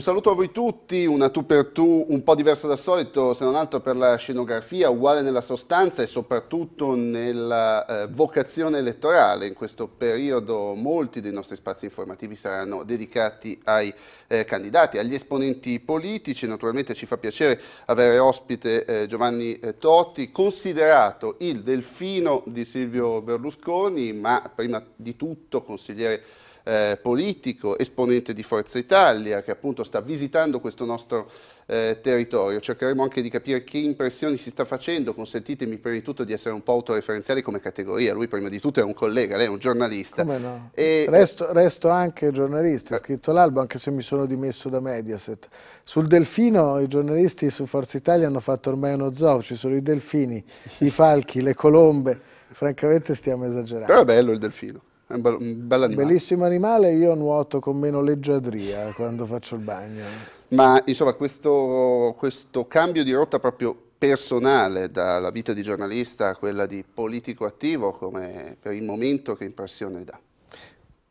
Un saluto a voi tutti, una tu per tu un po' diversa dal solito, se non altro per la scenografia, uguale nella sostanza e soprattutto nella eh, vocazione elettorale. In questo periodo molti dei nostri spazi informativi saranno dedicati ai eh, candidati, agli esponenti politici. Naturalmente ci fa piacere avere ospite eh, Giovanni eh, Totti, considerato il delfino di Silvio Berlusconi, ma prima di tutto consigliere eh, politico, esponente di Forza Italia, che appunto sta visitando questo nostro eh, territorio. Cercheremo anche di capire che impressioni si sta facendo, consentitemi prima di tutto di essere un po' autoreferenziali come categoria, lui prima di tutto è un collega, lei è un giornalista. Come No? E... Eh, resto, resto, anche giornalista, ho scritto l'albo anche se mi sono dimesso da Mediaset. Sul delfino i giornalisti su Forza Italia hanno fatto ormai uno zoo, ci sono i delfini, i falchi, le colombe, francamente stiamo esagerando. Però è bello il delfino. È un, bel animale. Bellissimo animale, io nuoto con meno leggiadria quando faccio il bagno. Ma insomma questo, questo cambio di rotta proprio personale dalla vita di giornalista a quella di politico attivo, come per il momento che impressione dà?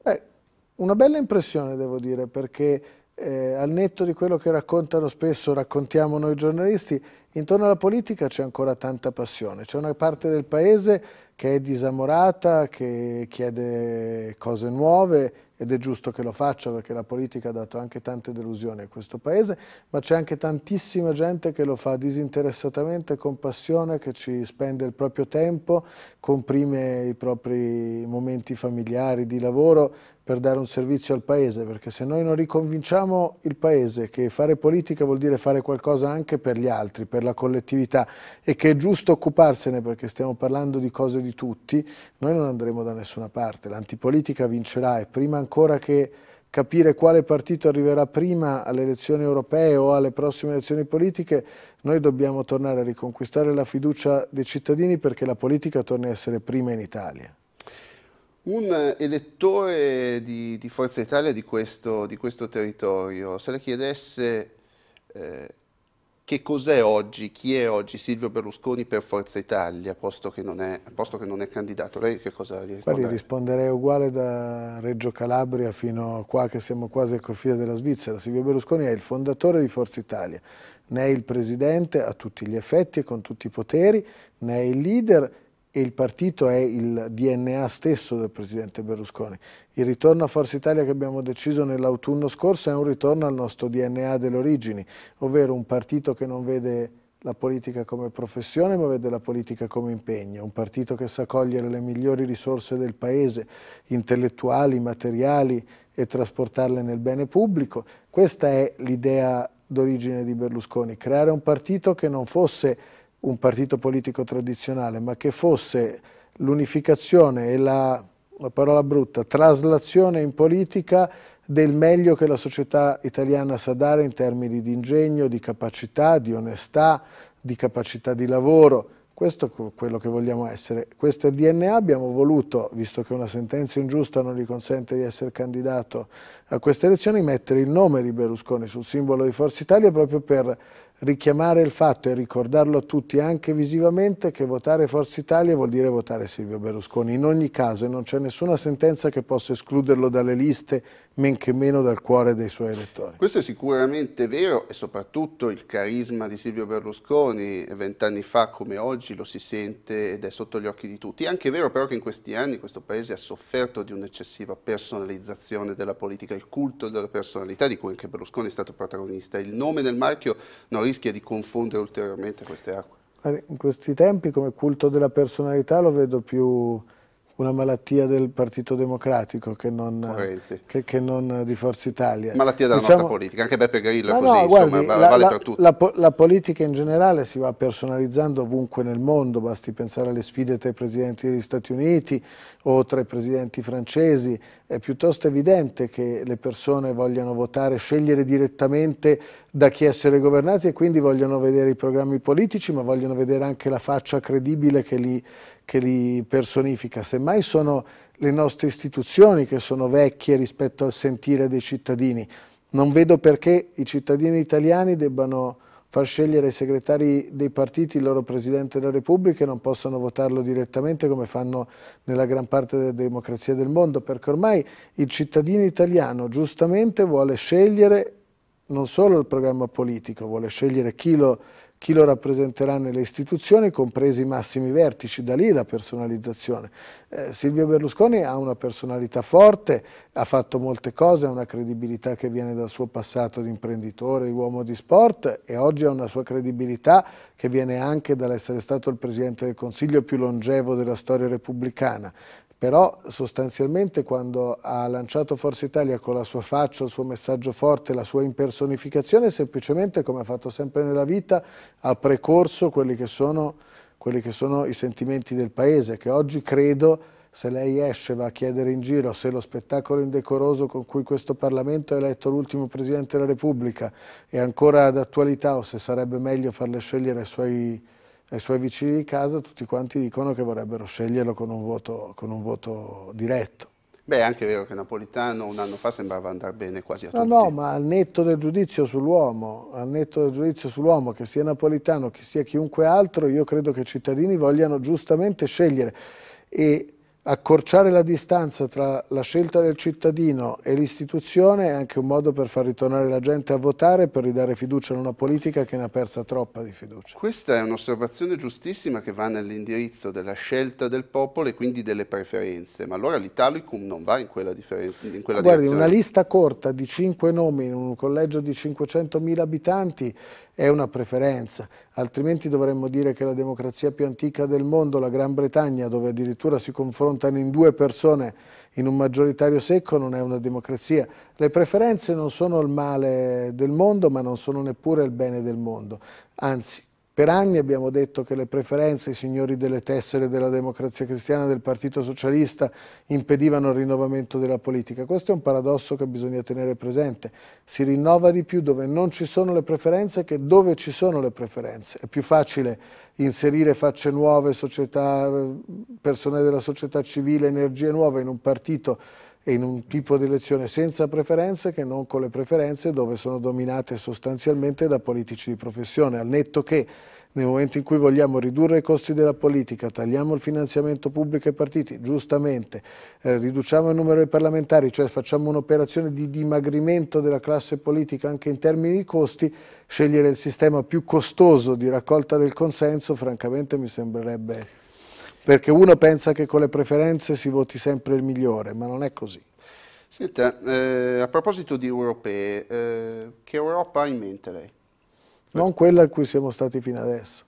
Beh, una bella impressione devo dire perché eh, al netto di quello che raccontano spesso, raccontiamo noi giornalisti, intorno alla politica c'è ancora tanta passione, c'è una parte del paese che è disamorata, che chiede cose nuove, ed è giusto che lo faccia perché la politica ha dato anche tante delusioni a questo Paese, ma c'è anche tantissima gente che lo fa disinteressatamente, con passione, che ci spende il proprio tempo, comprime i propri momenti familiari, di lavoro, per dare un servizio al Paese, perché se noi non riconvinciamo il Paese che fare politica vuol dire fare qualcosa anche per gli altri, per la collettività, e che è giusto occuparsene perché stiamo parlando di cose di tutti, noi non andremo da nessuna parte. L'antipolitica vincerà e prima ancora ancora che capire quale partito arriverà prima alle elezioni europee o alle prossime elezioni politiche, noi dobbiamo tornare a riconquistare la fiducia dei cittadini perché la politica torni a essere prima in Italia. Un eh, elettore di, di Forza Italia di questo, di questo, territorio, se le chiedesse eh, che cos'è oggi, chi è oggi Silvio Berlusconi per Forza Italia, posto che non è, che non è candidato? Lei che cosa gli risponde? risponderei uguale da Reggio Calabria fino a qua che siamo quasi al confine della Svizzera. Silvio Berlusconi è il fondatore di Forza Italia, né il presidente a tutti gli effetti e con tutti i poteri, né il leader e il partito è il DNA stesso del presidente Berlusconi. Il ritorno a Forza Italia che abbiamo deciso nell'autunno scorso è un ritorno al nostro DNA delle origini, ovvero un partito che non vede la politica come professione ma vede la politica come impegno, un partito che sa cogliere le migliori risorse del paese, intellettuali, materiali e trasportarle nel bene pubblico. Questa è l'idea d'origine di Berlusconi, creare un partito che non fosse un partito politico tradizionale, ma che fosse l'unificazione e la, parola brutta, traslazione in politica del meglio che la società italiana sa dare in termini di ingegno, di capacità, di onestà, di capacità di lavoro. Questo è quello che vogliamo essere. Questo è il DNA, abbiamo voluto, visto che una sentenza ingiusta non gli consente di essere candidato a queste elezioni mettere il nome di Berlusconi sul simbolo di Forza Italia proprio per richiamare il fatto e ricordarlo a tutti anche visivamente che votare Forza Italia vuol dire votare Silvio Berlusconi. In ogni caso non c'è nessuna sentenza che possa escluderlo dalle liste, men che meno dal cuore dei suoi elettori. Questo è sicuramente vero e soprattutto il carisma di Silvio Berlusconi vent'anni fa come oggi lo si sente ed è sotto gli occhi di tutti. È anche vero però che in questi anni questo Paese ha sofferto di un'eccessiva personalizzazione della politica del culto della personalità di cui anche Berlusconi è stato protagonista. Il nome del marchio non rischia di confondere ulteriormente queste acque? In questi tempi come culto della personalità lo vedo più una malattia del Partito Democratico che non, che, che non di Forza Italia. Malattia della diciamo, nostra politica, anche Beppe Grillo è così, no, guardi, insomma, la, vale la, per tutti. La, la, politica in generale si va personalizzando ovunque nel mondo, basti pensare alle sfide tra i presidenti degli Stati Uniti o tra i presidenti francesi, è piuttosto evidente che le persone vogliano votare, scegliere direttamente da chi essere governati e quindi vogliono vedere i programmi politici ma vogliono vedere anche la faccia credibile che li, che li personifica. Semmai sono le nostre istituzioni che sono vecchie rispetto al sentire dei cittadini. Non vedo perché i cittadini italiani debbano far scegliere ai segretari dei partiti il loro Presidente della Repubblica e non possano votarlo direttamente come fanno nella gran parte delle democrazie del mondo, perché ormai il cittadino italiano giustamente vuole scegliere non solo il programma politico, vuole scegliere chi lo, chi lo rappresenterà nelle istituzioni, compresi i massimi vertici, da lì la personalizzazione. Eh, Silvio Berlusconi ha una personalità forte, ha fatto molte cose, ha una credibilità che viene dal suo passato di imprenditore, di uomo di sport e oggi ha una sua credibilità che viene anche dall'essere stato il Presidente del Consiglio più longevo della storia repubblicana però sostanzialmente quando ha lanciato Forza Italia con la sua faccia, il suo messaggio forte, la sua impersonificazione, semplicemente come ha fatto sempre nella vita, ha precorso quelli che sono, quelli che sono i sentimenti del paese, che oggi credo se lei esce, va a chiedere in giro se lo spettacolo indecoroso con cui questo Parlamento ha eletto l'ultimo Presidente della Repubblica è ancora d'attualità o se sarebbe meglio farle scegliere i suoi ai suoi vicini di casa tutti quanti dicono che vorrebbero sceglierlo con un voto, con un voto diretto. Beh, è anche vero che Napolitano un anno fa sembrava andare bene quasi a no, tutti. No, no, ma al netto del giudizio sull'uomo, al netto del giudizio sull'uomo, che sia Napolitano, che sia chiunque altro, io credo che i cittadini vogliano giustamente scegliere. E Accorciare la distanza tra la scelta del cittadino e l'istituzione è anche un modo per far ritornare la gente a votare e per ridare fiducia in una politica che ne ha persa troppa di fiducia. Questa è un'osservazione giustissima che va nell'indirizzo della scelta del popolo e quindi delle preferenze, ma allora l'Italicum non va in quella, in quella Guardi, direzione. Guardi, una lista corta di cinque nomi in un collegio di 500.000 abitanti è una preferenza, altrimenti dovremmo dire che la democrazia più antica del mondo, la Gran Bretagna, dove addirittura si confrontano in due persone in un maggioritario secco, non è una democrazia. Le preferenze non sono il male del mondo, ma non sono neppure il bene del mondo. Anzi, per anni abbiamo detto che le preferenze, i signori delle tessere della democrazia cristiana, del Partito Socialista, impedivano il rinnovamento della politica. Questo è un paradosso che bisogna tenere presente. Si rinnova di più dove non ci sono le preferenze che dove ci sono le preferenze. È più facile inserire facce nuove, società, eh, persone della società civile, energie nuove in un partito in un tipo di elezione senza preferenze che non con le preferenze dove sono dominate sostanzialmente da politici di professione, al netto che nel momento in cui vogliamo ridurre i costi della politica, tagliamo il finanziamento pubblico ai partiti, giustamente, eh, riduciamo il numero dei parlamentari, cioè facciamo un'operazione di dimagrimento della classe politica anche in termini di costi, scegliere il sistema più costoso di raccolta del consenso francamente mi sembrerebbe perché uno pensa che con le preferenze si voti sempre il migliore, ma non è così. Senta, eh, a proposito di europee, eh, che Europa ha in mente lei? Non quella a cui siamo stati fino adesso.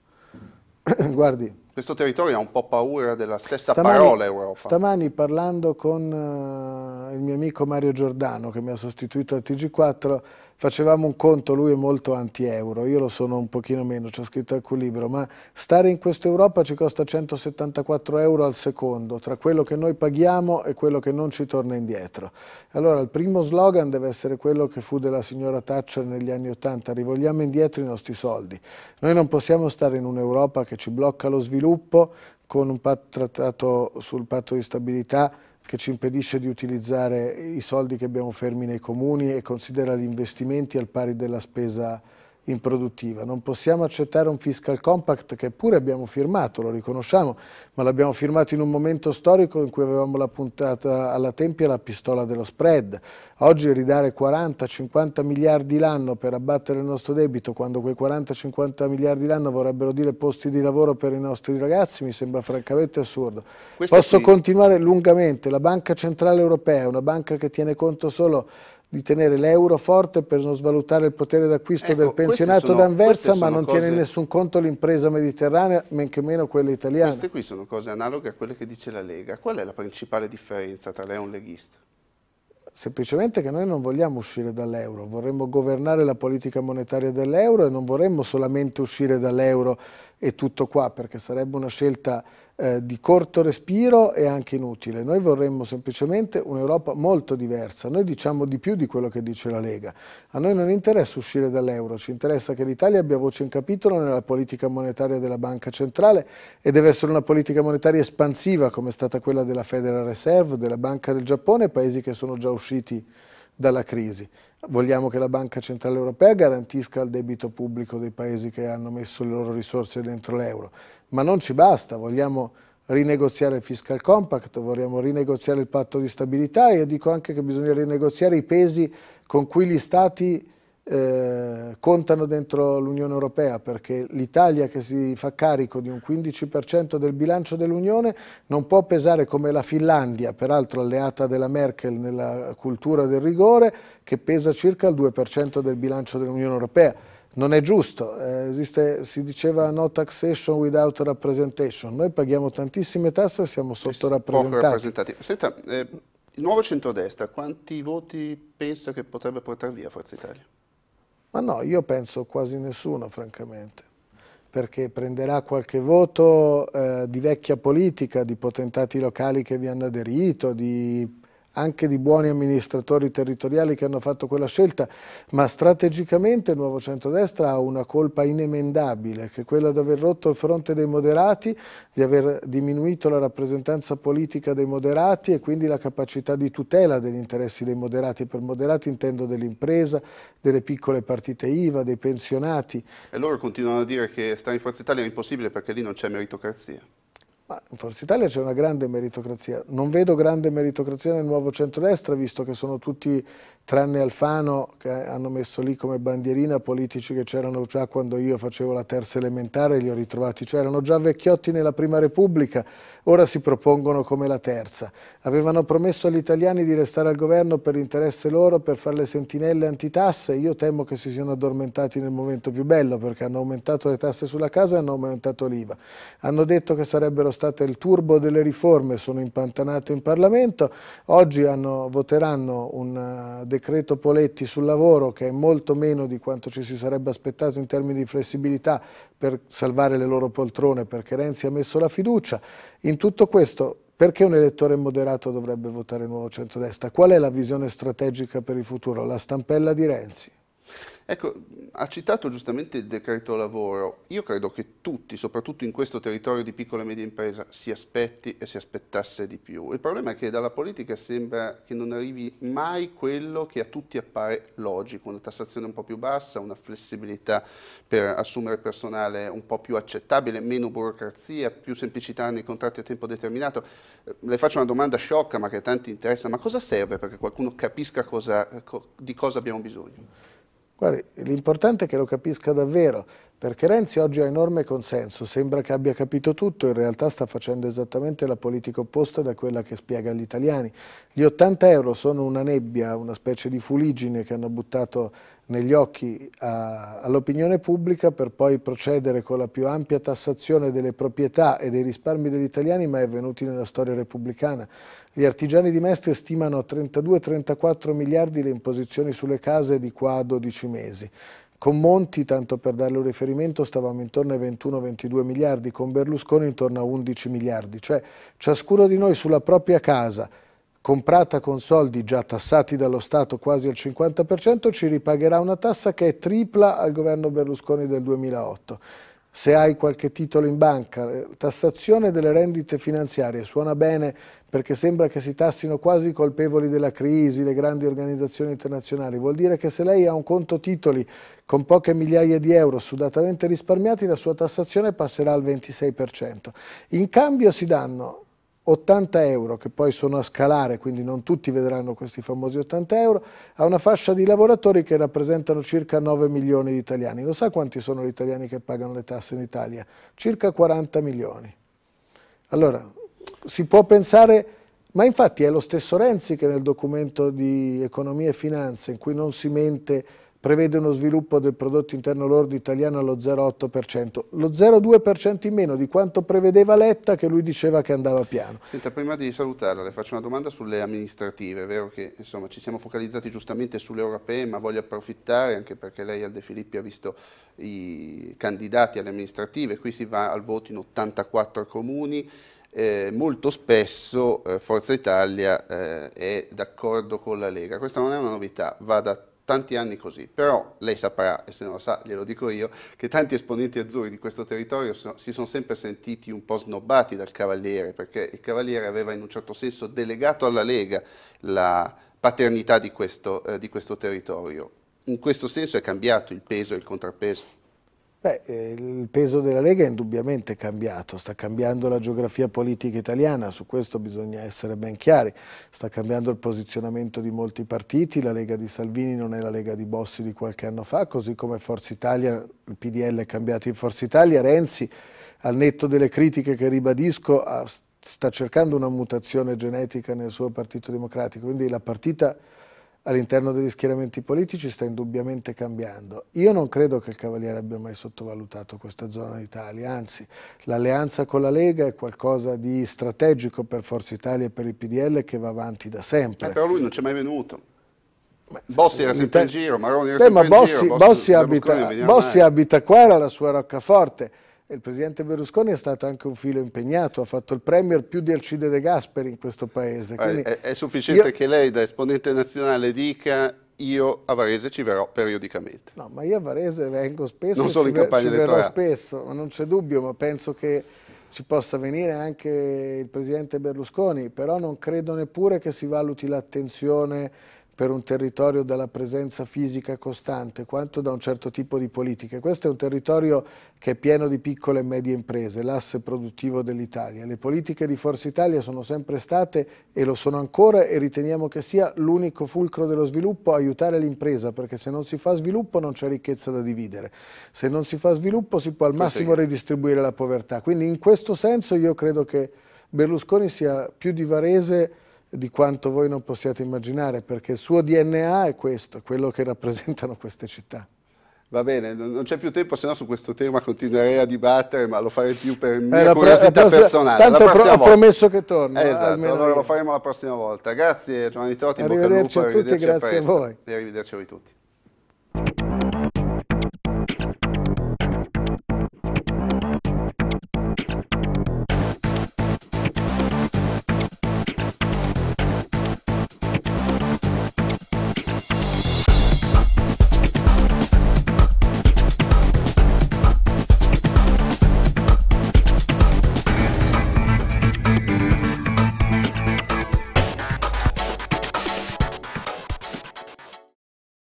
Guardi, questo territorio ha un po' paura della stessa stamani, parola Europa. Stamani parlando con uh, il mio amico Mario Giordano che mi ha sostituito al TG4, facevamo un conto, lui è molto anti-euro, io lo sono un pochino meno, ci ho scritto alcun libro, ma stare in questa Europa ci costa 174 euro al secondo, tra quello che noi paghiamo e quello che non ci torna indietro. Allora il primo slogan deve essere quello che fu della signora Thatcher negli anni Ottanta, rivogliamo indietro i nostri soldi. Noi non possiamo stare in un'Europa che ci blocca lo sviluppo, sviluppo, con un trattato sul patto di stabilità che ci impedisce di utilizzare i soldi che abbiamo fermi nei comuni e considera gli investimenti al pari della spesa improduttiva. Non possiamo accettare un fiscal compact che pure abbiamo firmato, lo riconosciamo, ma l'abbiamo firmato in un momento storico in cui avevamo la puntata alla tempia e la pistola dello spread. Oggi ridare 40-50 miliardi l'anno per abbattere il nostro debito, quando quei 40-50 miliardi l'anno vorrebbero dire posti di lavoro per i nostri ragazzi, mi sembra francamente assurdo. Questa Posso sì. continuare lungamente. La Banca Centrale Europea, è una banca che tiene conto solo di tenere l'euro forte per non svalutare il potere d'acquisto ecco, del pensionato d'Anversa, ma non cose... tiene in nessun conto l'impresa mediterranea, men che meno quella italiana. Queste qui sono cose analoghe a quelle che dice la Lega. Qual è la principale differenza tra lei e un leghista? semplicemente che noi non vogliamo uscire dall'euro, vorremmo governare la politica monetaria dell'euro e non vorremmo solamente uscire dall'euro e tutto qua, perché sarebbe una scelta eh, di corto respiro è anche inutile. Noi vorremmo semplicemente un'Europa molto diversa. Noi diciamo di più di quello che dice la Lega. A noi non interessa uscire dall'euro, ci interessa che l'Italia abbia voce in capitolo nella politica monetaria della Banca Centrale e deve essere una politica monetaria espansiva come è stata quella della Federal Reserve, della Banca del Giappone paesi che sono già usciti dalla crisi. Vogliamo che la Banca Centrale Europea garantisca il debito pubblico dei paesi che hanno messo le loro risorse dentro l'euro, ma non ci basta, vogliamo rinegoziare il fiscal compact, vogliamo rinegoziare il patto di stabilità e io dico anche che bisogna rinegoziare i pesi con cui gli stati eh, contano dentro l'Unione Europea perché l'Italia che si fa carico di un 15% del bilancio dell'Unione non può pesare come la Finlandia, peraltro alleata della Merkel nella cultura del rigore, che pesa circa il 2% del bilancio dell'Unione Europea. Non è giusto, eh, esiste, si diceva no taxation without representation, noi paghiamo tantissime tasse e siamo sottorappresentati. Senta, eh, il nuovo centrodestra, quanti voti pensa che potrebbe portare via Forza Italia? Ma no, io penso quasi nessuno, francamente, perché prenderà qualche voto eh, di vecchia politica, di potentati locali che vi hanno aderito, di anche di buoni amministratori territoriali che hanno fatto quella scelta, ma strategicamente il nuovo centrodestra ha una colpa inemendabile, che è quella di aver rotto il fronte dei moderati, di aver diminuito la rappresentanza politica dei moderati e quindi la capacità di tutela degli interessi dei moderati. Per moderati intendo dell'impresa, delle piccole partite IVA, dei pensionati. E loro continuano a dire che stare in Forza Italia è impossibile perché lì non c'è meritocrazia. Ma in Forza Italia c'è una grande meritocrazia. Non vedo grande meritocrazia nel nuovo centrodestra, visto che sono tutti, tranne Alfano, che hanno messo lì come bandierina politici che c'erano già quando io facevo la terza elementare, li ho ritrovati. Cioè erano già vecchiotti nella Prima Repubblica, ora si propongono come la terza. Avevano promesso agli italiani di restare al governo per interesse loro, per fare le sentinelle antitasse. Io temo che si siano addormentati nel momento più bello, perché hanno aumentato le tasse sulla casa e hanno aumentato l'IVA. Hanno detto che sarebbero state il turbo delle riforme, sono impantanate in Parlamento, oggi hanno, voteranno un eh, decreto Poletti sul lavoro che è molto meno di quanto ci si sarebbe aspettato in termini di flessibilità per salvare le loro poltrone perché Renzi ha messo la fiducia. In tutto questo perché un elettore moderato dovrebbe votare il nuovo centrodestra? Qual è la visione strategica per il futuro? La stampella di Renzi? Ecco, ha citato giustamente il decreto lavoro. Io credo che tutti, soprattutto in questo territorio di piccola e media impresa, si aspetti e si aspettasse di più. Il problema è che dalla politica sembra che non arrivi mai quello che a tutti appare logico, una tassazione un po' più bassa, una flessibilità per assumere personale un po' più accettabile, meno burocrazia, più semplicità nei contratti a tempo determinato. Eh, le faccio una domanda sciocca ma che a tanti interessa, ma cosa serve perché qualcuno capisca cosa, di cosa abbiamo bisogno? Guardi, l'importante è che lo capisca davvero, perché Renzi oggi ha enorme consenso, sembra che abbia capito tutto, in realtà sta facendo esattamente la politica opposta da quella che spiega agli italiani. Gli 80 euro sono una nebbia, una specie di fuligine che hanno buttato negli occhi all'opinione pubblica per poi procedere con la più ampia tassazione delle proprietà e dei risparmi degli italiani mai avvenuti nella storia repubblicana. Gli artigiani di Mestre stimano a 32-34 miliardi le imposizioni sulle case di qua a 12 mesi. Con Monti, tanto per darle un riferimento, stavamo intorno ai 21-22 miliardi, con Berlusconi intorno a 11 miliardi. Cioè ciascuno di noi sulla propria casa comprata con soldi già tassati dallo Stato quasi al 50%, ci ripagherà una tassa che è tripla al governo Berlusconi del 2008. Se hai qualche titolo in banca, eh, tassazione delle rendite finanziarie, suona bene perché sembra che si tassino quasi i colpevoli della crisi, le grandi organizzazioni internazionali. Vuol dire che se lei ha un conto titoli con poche migliaia di euro sudatamente risparmiati, la sua tassazione passerà al 26%. In cambio si danno 80 euro, che poi sono a scalare, quindi non tutti vedranno questi famosi 80 euro, a una fascia di lavoratori che rappresentano circa 9 milioni di italiani. Lo sa quanti sono gli italiani che pagano le tasse in Italia? Circa 40 milioni. Allora, si può pensare, ma infatti è lo stesso Renzi che nel documento di economia e Finanze, in cui non si mente prevede uno sviluppo del prodotto interno lordo italiano allo 0,8%, lo 0,2% in meno di quanto prevedeva Letta che lui diceva che andava piano. Senta, prima di salutarla le faccio una domanda sulle amministrative, è vero che insomma, ci siamo focalizzati giustamente sulle europee ma voglio approfittare anche perché lei al De Filippi ha visto i candidati alle amministrative, qui si va al voto in 84 comuni, eh, molto spesso eh, Forza Italia eh, è d'accordo con la Lega, questa non è una novità, va da tanti anni così, però lei saprà, e se non lo sa glielo dico io, che tanti esponenti azzurri di questo territorio so, si sono sempre sentiti un po' snobbati dal Cavaliere, perché il Cavaliere aveva in un certo senso delegato alla Lega la paternità di questo, eh, di questo territorio. In questo senso è cambiato il peso e il contrappeso. Beh, eh, il peso della Lega è indubbiamente cambiato, sta cambiando la geografia politica italiana, su questo bisogna essere ben chiari, sta cambiando il posizionamento di molti partiti, la Lega di Salvini non è la Lega di Bossi di qualche anno fa, così come Forza Italia, il PDL è cambiato in Forza Italia, Renzi al netto delle critiche che ribadisco sta cercando una mutazione genetica nel suo partito democratico, quindi la partita all'interno degli schieramenti politici sta indubbiamente cambiando. Io non credo che il Cavaliere abbia mai sottovalutato questa zona d'Italia, anzi l'alleanza con la Lega è qualcosa di strategico per Forza Italia e per il PDL che va avanti da sempre. Eh, però lui non c'è mai venuto. Beh, Bossi era sempre in giro, Maroni era sempre in giro. Bossi, Bossi, abita, Bossi abita qua, era la sua roccaforte. Il presidente Berlusconi è stato anche un filo impegnato, ha fatto il premier più di Alcide De Gasperi in questo paese. Eh, è, è, sufficiente io... che lei da esponente nazionale dica io a Varese ci verrò periodicamente. No, ma io a Varese vengo spesso, non solo in campagna ver- verrò spesso, non c'è dubbio, ma penso che ci possa venire anche il presidente Berlusconi, però non credo neppure che si valuti l'attenzione per un territorio dalla presenza fisica costante quanto da un certo tipo di politiche. Questo è un territorio che è pieno di piccole e medie imprese, l'asse produttivo dell'Italia. Le politiche di Forza Italia sono sempre state e lo sono ancora e riteniamo che sia l'unico fulcro dello sviluppo aiutare l'impresa perché se non si fa sviluppo non c'è ricchezza da dividere. Se non si fa sviluppo si può al massimo redistribuire la povertà. Quindi in questo senso io credo che Berlusconi sia più di Varese di quanto voi non possiate immaginare, perché il suo DNA è questo, quello che rappresentano queste città. Va bene, non c'è più tempo, se no su questo tema continuerei a dibattere, ma lo farei più per eh, mia eh, curiosità personale. Tanto la pro, ho promesso che torna. Eh, esatto, allora io. lo faremo la prossima volta. Grazie Giovanni Totti, bocca al lupo, a tutti, grazie a, a voi. E arrivederci a voi tutti.